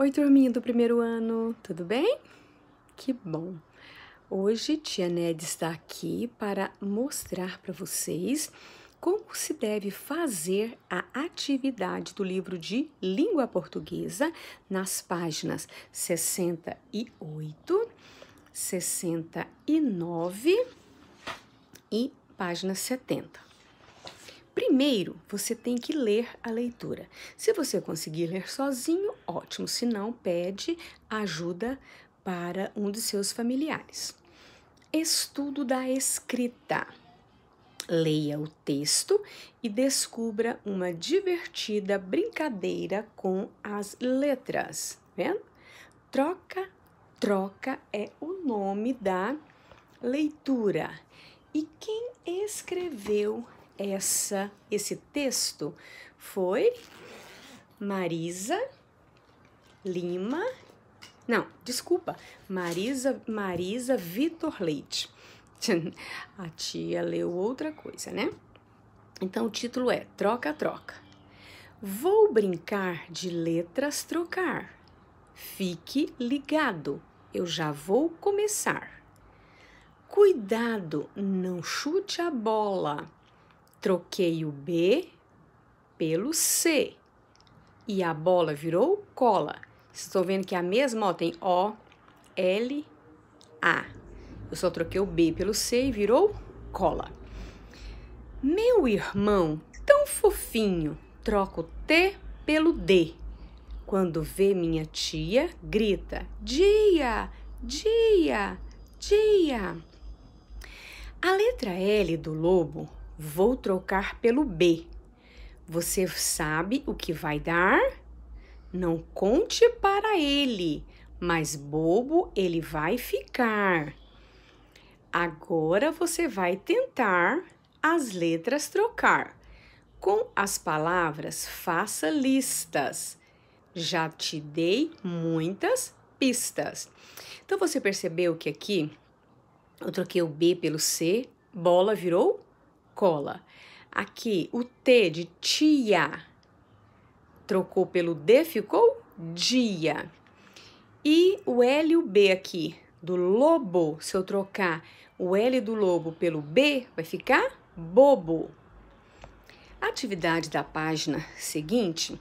Oi, turminha do primeiro ano, tudo bem? Que bom! Hoje, tia Ned está aqui para mostrar para vocês como se deve fazer a atividade do livro de língua portuguesa nas páginas 68, 69 e página 70. Primeiro, você tem que ler a leitura. Se você conseguir ler sozinho, ótimo. Se não, pede ajuda para um de seus familiares. Estudo da escrita. Leia o texto e descubra uma divertida brincadeira com as letras. Vendo? Troca, troca é o nome da leitura. E quem escreveu essa esse texto foi Marisa Lima. Não, desculpa, Marisa Marisa Vitor Leite. A tia leu outra coisa, né? Então o título é Troca Troca. Vou brincar de letras trocar. Fique ligado, eu já vou começar. Cuidado, não chute a bola Troquei o B pelo C. E a bola virou cola. Estou vendo que é a mesma, ó, tem O, L, A. Eu só troquei o B pelo C e virou cola. Meu irmão, tão fofinho, troca o T pelo D. Quando vê minha tia, grita: Dia, dia, dia. A letra L do lobo Vou trocar pelo B. Você sabe o que vai dar? Não conte para ele, mas bobo ele vai ficar. Agora você vai tentar as letras trocar. Com as palavras, faça listas. Já te dei muitas pistas. Então você percebeu que aqui eu troquei o B pelo C, bola virou cola. Aqui, o T de tia trocou pelo D, ficou dia. E o L e o B aqui, do lobo, se eu trocar o L do lobo pelo B, vai ficar bobo. A atividade da página seguinte,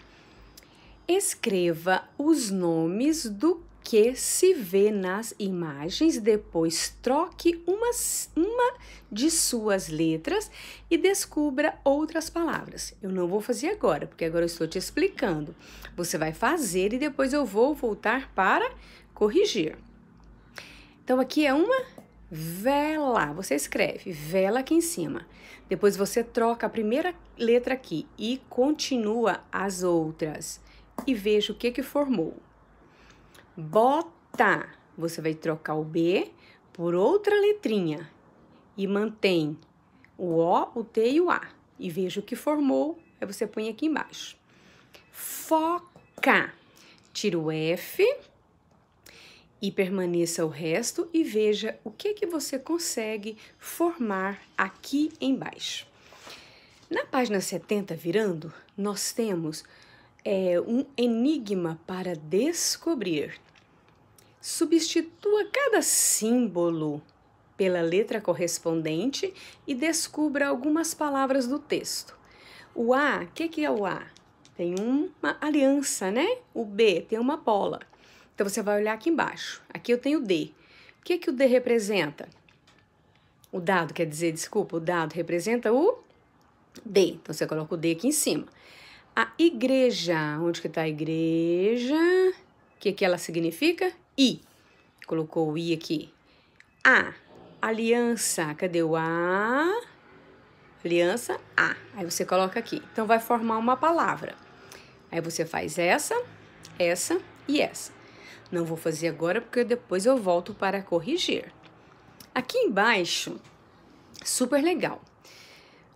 escreva os nomes do que se vê nas imagens, depois troque uma, uma de suas letras e descubra outras palavras. Eu não vou fazer agora, porque agora eu estou te explicando. Você vai fazer e depois eu vou voltar para corrigir. Então, aqui é uma vela. Você escreve vela aqui em cima. Depois você troca a primeira letra aqui e continua as outras. E veja o que, que formou bota, você vai trocar o B por outra letrinha e mantém o O, o T e o A. E veja o que formou, aí você põe aqui embaixo. Foca, tira o F e permaneça o resto e veja o que, que você consegue formar aqui embaixo. Na página 70, virando, nós temos é um enigma para descobrir. Substitua cada símbolo pela letra correspondente e descubra algumas palavras do texto. O A, o que, que é o A? Tem uma aliança, né? O B tem uma bola. Então você vai olhar aqui embaixo. Aqui eu tenho o D. O que, que o D representa? O dado, quer dizer, desculpa, o dado representa o D. Então você coloca o D aqui em cima a igreja. Onde que está a igreja? O que, que ela significa? I. Colocou o I aqui. A. Aliança. Cadê o A? Aliança A. Aí você coloca aqui. Então, vai formar uma palavra. Aí você faz essa, essa e essa. Não vou fazer agora porque depois eu volto para corrigir. Aqui embaixo, super legal.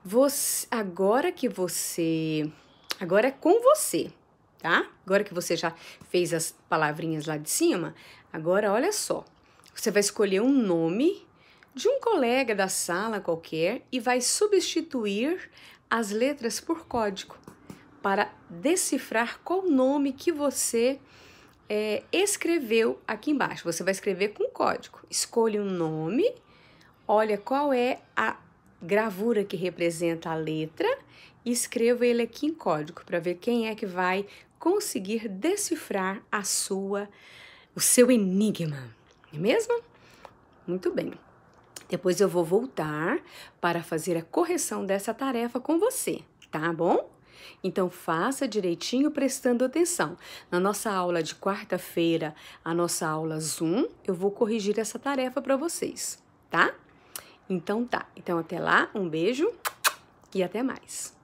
Você, agora que você Agora é com você, tá? Agora que você já fez as palavrinhas lá de cima, agora olha só. Você vai escolher um nome de um colega da sala qualquer e vai substituir as letras por código para decifrar qual nome que você é, escreveu aqui embaixo. Você vai escrever com código. Escolha um nome, olha qual é a gravura que representa a letra e escreva ele aqui em código para ver quem é que vai conseguir decifrar a sua o seu enigma. Não é mesmo? Muito bem. Depois eu vou voltar para fazer a correção dessa tarefa com você, tá bom? Então faça direitinho prestando atenção. Na nossa aula de quarta-feira, a nossa aula Zoom, eu vou corrigir essa tarefa para vocês, tá? Então tá. Então até lá, um beijo e até mais!